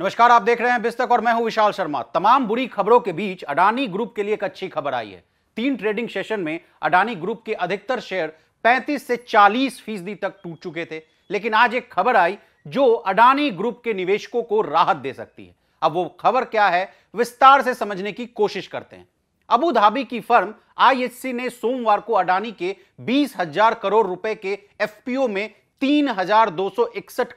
नमस्कार आप देख रहे हैं बिस्तक और मैं हूं विशाल शर्मा तमाम बुरी खबरों के बीच अडानी ग्रुप के लिए एक अच्छी खबर आई है तीन ट्रेडिंग सेशन में अडानी ग्रुप के अधिकतर शेयर 35 से 40 फीसदी तक टूट चुके थे लेकिन आज एक खबर आई जो अडानी ग्रुप के निवेशकों को राहत दे सकती है अब वो खबर क्या है विस्तार से समझने की कोशिश करते हैं अबू धाबी की फर्म आईएचसी ने सोमवार को अडानी के बीस करोड़ रुपए के एफपीओ में तीन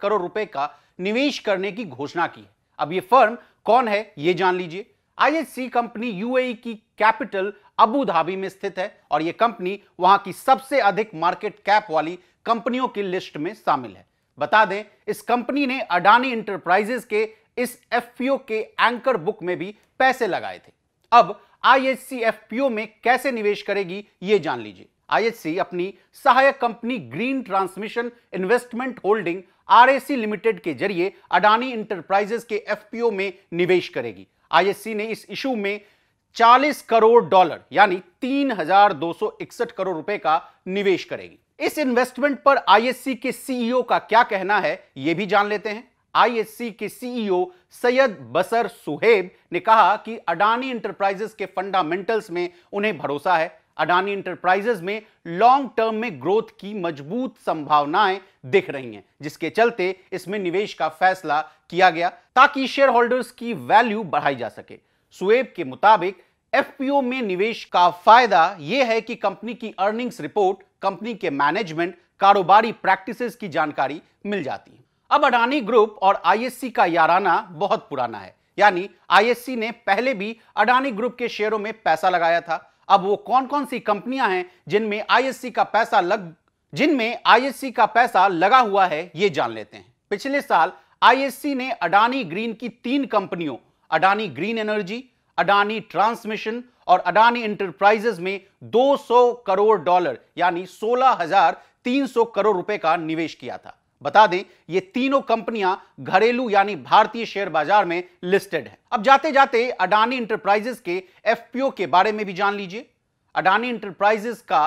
करोड़ रुपए का निवेश करने की घोषणा की है अब ये फर्म कौन है ये जान लीजिए आईएचसी कंपनी यूएई e की कैपिटल अबू धाबी में स्थित है और यह कंपनी वहां की सबसे अधिक मार्केट कैप वाली कंपनियों की लिस्ट में शामिल है बता दें इस कंपनी ने अडानी इंटरप्राइजेस के इस एफपीओ के एंकर बुक में भी पैसे लगाए थे अब आईएचसी एफपीओ में कैसे निवेश करेगी ये जान लीजिए आईएचसी अपनी सहायक company Green Transmission Investment Holding RAC Limited के जरिए अडानी इंटरप्राइजेस के एफपीओ में निवेश करेगी आईएससी ने इस इशू में 40 करोड़ डॉलर यानी तीन करोड़ रुपए का निवेश करेगी इस इन्वेस्टमेंट पर आईएससी के सीईओ e का क्या कहना है यह भी जान लेते हैं आईएससी के सीईओ e सैयद बसर सुहेब ने कहा कि अडानी इंटरप्राइजेस के फंडामेंटल्स में उन्हें भरोसा है अडानी इंटरप्राइजेस में लॉन्ग टर्म में ग्रोथ की मजबूत संभावनाएं दिख रही हैं जिसके चलते इसमें निवेश का फैसला किया गया ताकि शेयर होल्डर्स की वैल्यू बढ़ाई जा सके सुब के मुताबिक एफपीओ में निवेश का फायदा यह है कि कंपनी की अर्निंग्स रिपोर्ट कंपनी के मैनेजमेंट कारोबारी प्रैक्टिसेस की जानकारी मिल जाती है अब अडानी ग्रुप और आईएससी का याराना बहुत पुराना है यानी आईएससी ने पहले भी अडानी ग्रुप के शेयरों में पैसा लगाया था अब वो कौन कौन सी कंपनियां हैं जिनमें आईएससी का पैसा लग जिनमें आईएससी का पैसा लगा हुआ है ये जान लेते हैं पिछले साल आईएससी ने अडानी ग्रीन की तीन कंपनियों Adani Green Energy Adani Transmission और अडानी इंटरप्राइजेस में 200 करोड़ डॉलर यानी सोलह करोड़ रुपए का निवेश किया था बता दें ये तीनों कंपनियां घरेलू यानी भारतीय शेयर बाजार में लिस्टेड है अब जाते जाते अडानी इंटरप्राइजेस के एफपीओ के बारे में भी जान लीजिए अडानी इंटरप्राइजेस का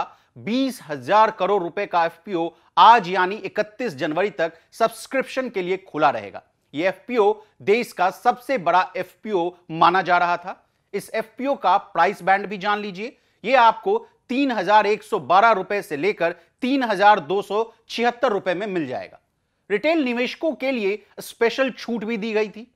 बीस हजार करोड़ रुपए का एफपीओ आज यानी 31 जनवरी तक सब्सक्रिप्शन के लिए खुला रहेगा यह एफपीओ देश का सबसे बड़ा एफपीओ माना जा रहा था इस एफपीओ का प्राइस बैंड भी जान लीजिए यह आपको तीन हजार एक सौ बारह रुपए से लेकर तीन हजार दो सौ छिहत्तर रुपए में मिल जाएगा रिटेल निवेशकों के लिए स्पेशल छूट भी दी गई थी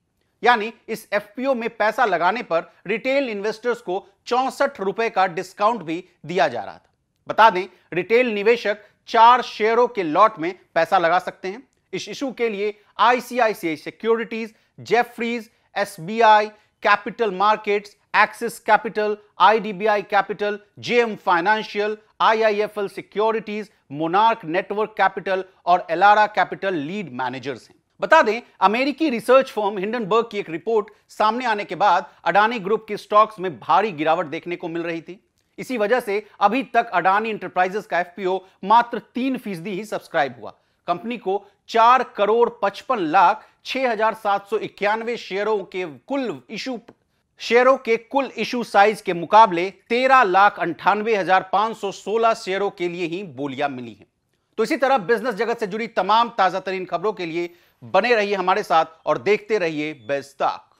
यानी इस एफपीओ में पैसा लगाने पर रिटेल इन्वेस्टर्स को चौसठ रुपए का डिस्काउंट भी दिया जा रहा था बता दें रिटेल निवेशक चार शेयरों के लॉट में पैसा लगा सकते हैं इस इशू के लिए ICICI Securities Jefferies SBI Capital Markets Axis Capital IDBI Capital JM Financial IIFL Securities Monarch Network Capital और एलारा कैपिटल लीड मैनेजर्स हैं बता दें अमेरिकी रिसर्च फर्म हिंडनबर्ग की एक रिपोर्ट सामने आने के बाद अडानी ग्रुप के स्टॉक्स में भारी गिरावट देखने को मिल रही थी इसी वजह से अभी तक अडानी इंटरप्राइजेस का एफपीओ मात्र तीन फीसदी ही सब्सक्राइब हुआ कंपनी को चार करोड़ पचपन लाख छह हजार सात सौ इक्यानवे शेयरों के कुल इशू शेयरों के कुल इशू साइज के मुकाबले तेरह लाख अंठानवे हजार पांच सौ सोलह शेयरों के लिए ही बोलियां मिली हैं तो इसी तरह बिजनेस जगत से जुड़ी तमाम ताजा तरीन खबरों के लिए बने रहिए हमारे साथ और देखते रहिए बेस्ताक